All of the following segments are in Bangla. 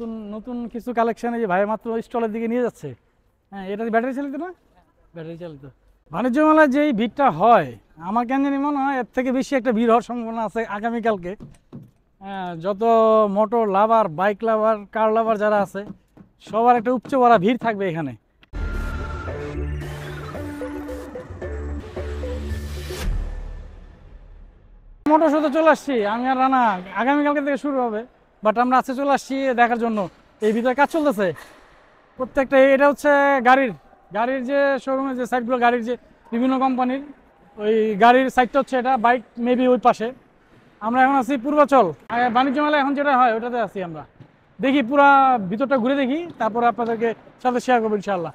নতুন নতুন কিছু কালেকশন এই যে ভাই মাত্র স্টলের দিকে নিয়ে যাচ্ছে হ্যাঁ এটা ব্যাটারি চালিত না ব্যাটারি চালিত বাণিজ্য মেলায় যেই ভিড়টা হয় আমার কেন জানি মনে হয় এর থেকে বেশি একটা ভিড় হওয়ার সম্ভাবনা আছে আগামীকালকে হ্যাঁ, যত মোটর লাভার বাইক লাভার কার লাভার যারা আছে সবার একটা উপচে বড়া ভিড় থাকবে এখানে মোটর শোতে চলে আসছি আমি আর রানা আগামীকালকে থেকে শুরু হবে বাট আমরা আজকে চলে আসছি দেখার জন্য এই ভিতরে কাজ চলতেছে প্রত্যেকটা এটা হচ্ছে গাড়ির গাড়ির যে শোরুমের যে সাইডগুলো গাড়ির যে বিভিন্ন কোম্পানির ওই গাড়ির সাইডটা হচ্ছে এটা বাইক মেবি ওই পাশে আমরা এখন আছি পূর্বাচল বাণিজ্য মেলা এখন যেটা হয় ওটাতে আছি আমরা দেখি পুরা ভিতরটা ঘুরে দেখি তারপরে আপনাদেরকে সাথে শেয়ার করবো ইনশাল্লাহ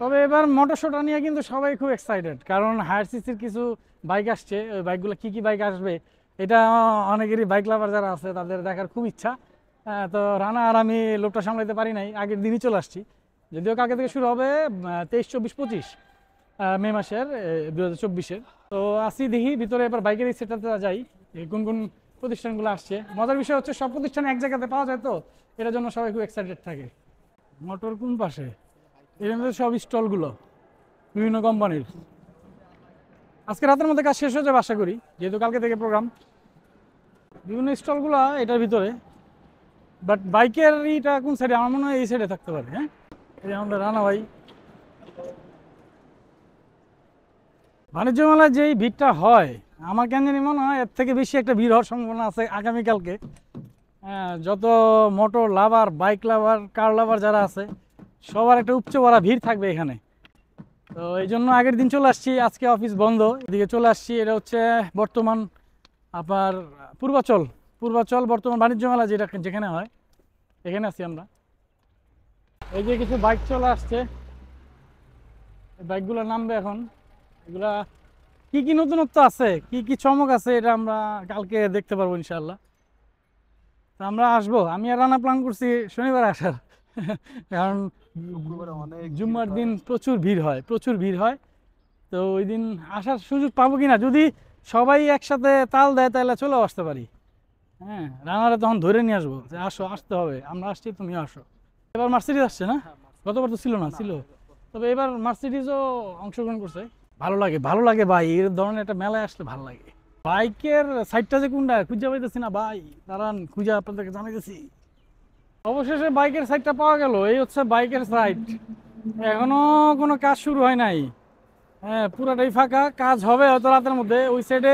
তবে এবার মোটরশোটা নিয়ে কিন্তু সবাই খুব এক্সাইটেড কারণ হায়ার সিসির কিছু বাইক আসছে ওই বাইকগুলো কী কী বাইক আসবে এটা অনেকেরই বাইক লাভার যারা আছে তাদের দেখার খুব ইচ্ছা তো রানা আর আমি লোকটা সামলাইতে পারি নাই আগের দিনই চলে আসছি যদিও কালকে থেকে শুরু হবে তেইশ চব্বিশ পঁচিশ মে মাসের দু হাজার চব্বিশের তো আসি দেখি ভিতরে এবার বাইকের সেটাতে যাই কোন কোন প্রতিষ্ঠানগুলো আসছে মজার বিষয় হচ্ছে সব প্রতিষ্ঠান এক জায়গাতে পাওয়া যায় তো এটার জন্য সবাই খুব এক্সাইটেড থাকে মোটর কোন পাশে এর মধ্যে সব স্টলগুলো বিভিন্ন কোম্পানির আজকে রাতের মধ্যে কাজ শেষ হয়ে যাবে আশা করি যেহেতু কালকে থেকে প্রোগ্রাম বিভিন্ন স্টলগুলো এটার ভিতরে বাট বাইকের ইটা কোন সাইডে আমার মনে হয় এই সাইডে থাকতে পারে হ্যাঁ এই আমাদের রানা ভাই বাণিজ্য মেলায় যেই ভিড়টা হয় আমার কেন জানি মনে হয় এর থেকে বেশি একটা ভিড় হওয়ার সম্ভাবনা আছে আগামীকালকে হ্যাঁ, যত মোটর লাভার বাইক লাভার কার লাভার যারা আছে সবার একটা উপচে বড়া ভিড় থাকবে এখানে তো এই জন্য আগের দিন চলে আসছি আজকে অফিস বন্ধ এদিকে চলে আসছি এটা হচ্ছে বর্তমান আবার পূর্বাচল পূর্বাচল বর্তমান বাণিজ্য মেলা যেটা যেখানে হয় এখানে আছি আমরা এই যে কিছু বাইক চলে আসছে বাইকগুলো নামবে এখন এগুলা কি কি নতুনত্ব আছে কি কি চমক আছে এটা আমরা কালকে দেখতে পারবো ইনশাল্লাহ তো আমরা আসবো আমি আর রানা প্ল্যান করছি শনিবার আসার কারণ জুম্মার দিন প্রচুর ভিড় হয় প্রচুর ভিড় হয় তো ওই দিন আসার সুযোগ পাবো কি না যদি সবাই একসাথে তাল দেয় তাহলে চলেও আসতে পারি হ্যাঁ রানারে তখন ধরে নিয়ে আসবো যে আসো আসতে হবে আমরা আসছি তুমি আসো এবার মার্সিডিজ আসছে না গতবার তো ছিল না ছিল তবে এবার মার্সিডিজও অংশগ্রহণ করছে ভালো লাগে ভালো লাগে ভাই এর ধরনের একটা মেলায় আসলে ভালো লাগে বাইকের সাইডটা যে কোনটা খুঁজা পাইতেছি না ভাই দাঁড়ান খুঁজা আপনাদেরকে জানাইতেছি অবশেষে বাইকের সাইডটা পাওয়া গেল এই হচ্ছে বাইকের সাইড এখনো কোনো কাজ শুরু হয় নাই হ্যাঁ পুরাটাই ফাঁকা কাজ হবে হয়তো রাতের মধ্যে ওই সাইডে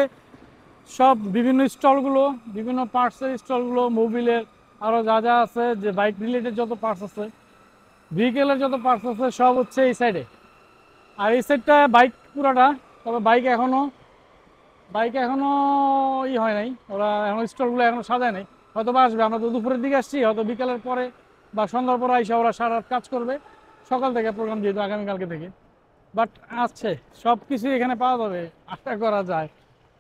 সব বিভিন্ন স্টলগুলো বিভিন্ন পার্টসের স্টলগুলো মোবিলের আরও যা যা আছে যে বাইক রিলেটেড যত পার্টস আছে ভেহিকেলের যত পার্টস আছে সব হচ্ছে এই সাইডে আর এই সাইডটা বাইক পুরাটা তবে বাইক এখনও বাইক এখনও ই হয় নাই ওরা এখন স্টলগুলো এখনও সাজায় নাই হয়তো বা আসবে আমরা তো দুপুরের দিকে আসছি হয়তো বিকেলের পরে বা সন্ধ্যার পরে আইসা ওরা সারা কাজ করবে সকাল থেকে প্রোগ্রাম যেহেতু আগামীকালকে থেকে বাট আছে সব কিছুই এখানে পাওয়া যাবে আশা করা যায়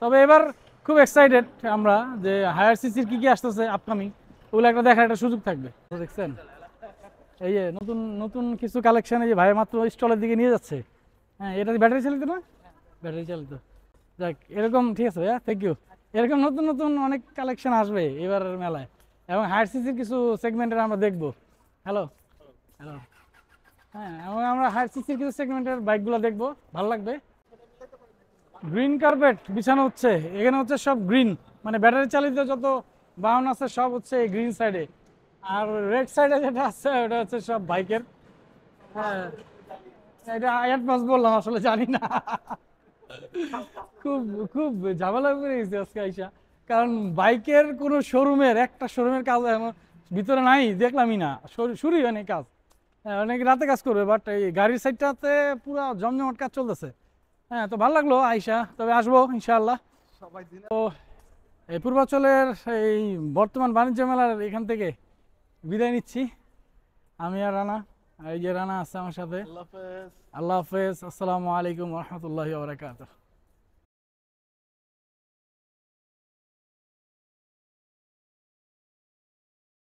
তবে এবার খুব এক্সাইটেড আমরা যে হায়ার সিসির কী কী আসতেছে আপকামিং ওগুলো একটা দেখার একটা সুযোগ থাকবে দেখছেন এই যে নতুন নতুন কিছু কালেকশন এই যে ভাই মাত্র স্টলের দিকে নিয়ে যাচ্ছে হ্যাঁ এটা ব্যাটারি চালিত না ব্যাটারি চালিত যাক এরকম ঠিক আছে ভাইয়া থ্যাংক ইউ এরকম নতুন নতুন অনেক কালেকশন আসবে এবার মেলায় এবং হায়ার সিসির কিছু সেগমেন্টের আমরা দেখব হ্যালো হ্যালো হ্যাঁ আমরা হাই সিসির কিছু সেগমেন্টের বাইকগুলো দেখবো ভালো লাগবে গ্রিন কার্পেট বিছানো হচ্ছে এখানে হচ্ছে সব গ্রিন মানে ব্যাটারি চালিত যত বাহন আছে সব হচ্ছে এই গ্রিন সাইডে আর রেড সাইডে যেটা আছে ওটা হচ্ছে সব বাইকের হ্যাঁ এটা মাস বললাম আসলে জানি না খুব খুব ঝামেলা করে গেছি আজকে আইসা কারণ বাইকের কোনো শোরুমের একটা শোরুমের কাজ এমন ভিতরে নাই দেখলামই না শুরুই অনেক কাজ হ্যাঁ, অনেক রাতে কাজ করবে বাট এই গাড়ির সাইডটাতে পুরো জমজমাট কাজ চলতেছে হ্যাঁ তো ভালো লাগলো আইসা তবে আসবো ইনশাআল্লাহ সবাই তো এই পূর্বাচলের এই বর্তমান বাণিজ্য মেলার এখান থেকে বিদায় নিচ্ছি আমি আর রানা এই যে রানা আছে আমার সাথে আল্লাহ হাফেজ আসসালামু আলাইকুম রহমতুল্লাহ বারকাত